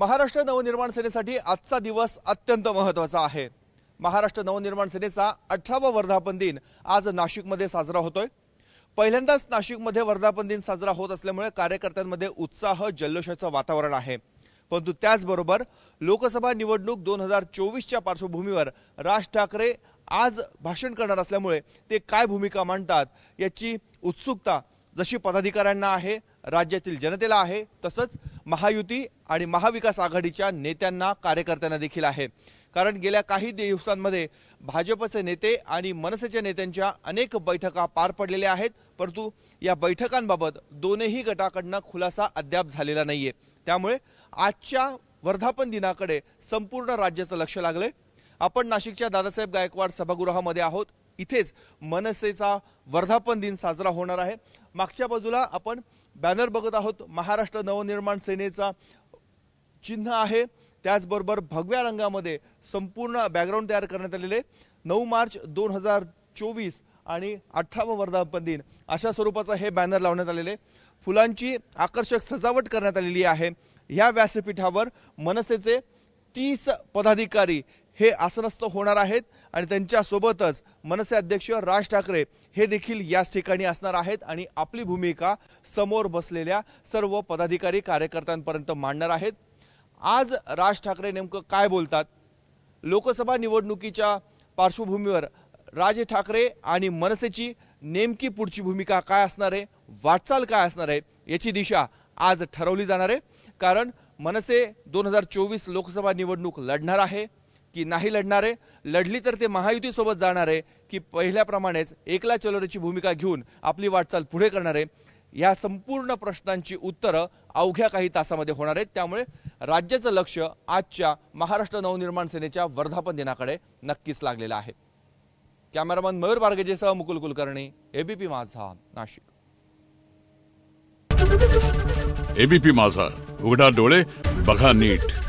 महाराष्ट्र नवनिर्माण सेनेसाठी आजचा दिवस अत्यंत महत्त्वाचा आहे महाराष्ट्र नवनिर्माण सेनेचा अठरावा वर्धापन दिन आज नाशिकमध्ये साजरा होतोय पहिल्यांदाच नाशिकमध्ये वर्धापन दिन साजरा होत असल्यामुळे कार्यकर्त्यांमध्ये उत्साह जल्लोषाचं वातावरण आहे परंतु त्याचबरोबर लोकसभा निवडणूक दोन हजार चोवीसच्या पार्श्वभूमीवर राज ठाकरे आज भाषण करणार असल्यामुळे ते काय भूमिका मांडतात याची उत्सुकता जशी पदाधिकाऱ्यांना आहे राज्यातील जनतेला आहे तसंच महायुती आणि महाविकास आघाडीच्या नेत्यांना कार्यकर्त्यांना देखील आहे कारण गेल्या काही दिवसांमध्ये भाजपचे नेते आणि मनसेच्या नेत्यांच्या अनेक बैठका पार पडलेल्या आहेत परंतु या बैठकांबाबत दोनही गटाकडनं खुलासा अद्याप झालेला नाही आहे त्यामुळे आजच्या वर्धापन दिनाकडे संपूर्ण राज्याचं लक्ष लागले आपण नाशिकच्या दादासाहेब गायकवाड सभागृहामध्ये आहोत इथेच मनसेचा वर्धापन दिन साजरा होणार आहे मागच्या बाजूला आपण बॅनर बघत आहोत महाराष्ट्र नवनिर्माण सेनेचा चिन्ह आहे त्याचबरोबर भगव्या रंगामध्ये संपूर्ण बॅकग्राऊंड तयार करण्यात आलेले नऊ मार्च दोन हजार चोवीस आणि अठरावं वर्धापन दिन अशा स्वरूपाचा हे बॅनर लावण्यात आलेले फुलांची आकर्षक सजावट करण्यात आलेली आहे या व्यासपीठावर मनसेचे तीस पदाधिकारी हे आसनस्थ होणार आहेत आणि त्यांच्यासोबतच मनसे अध्यक्ष राज ठाकरे हे देखील याच ठिकाणी असणार आहेत आणि आपली भूमिका समोर बसलेल्या सर्व पदाधिकारी कार्यकर्त्यांपर्यंत मांडणार आहेत आज राज ठाकरे नेमकं काय बोलतात लोकसभा निवडणुकीच्या पार्श्वभूमीवर राज ठाकरे आणि मनसेची नेमकी पुढची भूमिका काय असणार आहे वाटचाल काय असणार आहे याची दिशा आज ठरवली जाणार आहे कारण मनसे दोन हजार चोवीस लोकसभा निवडणूक लढणार आहे की नाही लढणार आहे लढली तर ते महायुतीसोबत जाणार की पहिल्याप्रमाणेच एकला चलोरेची भूमिका घेऊन आपली वाटचाल पुढे करणार आहे या संपूर्ण प्रश्नांची उत्तरं अवघ्या काही तासामध्ये होणार आहेत त्यामुळे राज्याचं लक्ष आजच्या महाराष्ट्र नवनिर्माण सेनेच्या वर्धापन दिनाकडे नक्कीच लागलेलं आहे कॅमेरामन मयूर बार्गेजेसह मुकुल कुलकर्णी एबीपी माझा नाशिक एबीपी माझा उघडा डोळे बघा नीट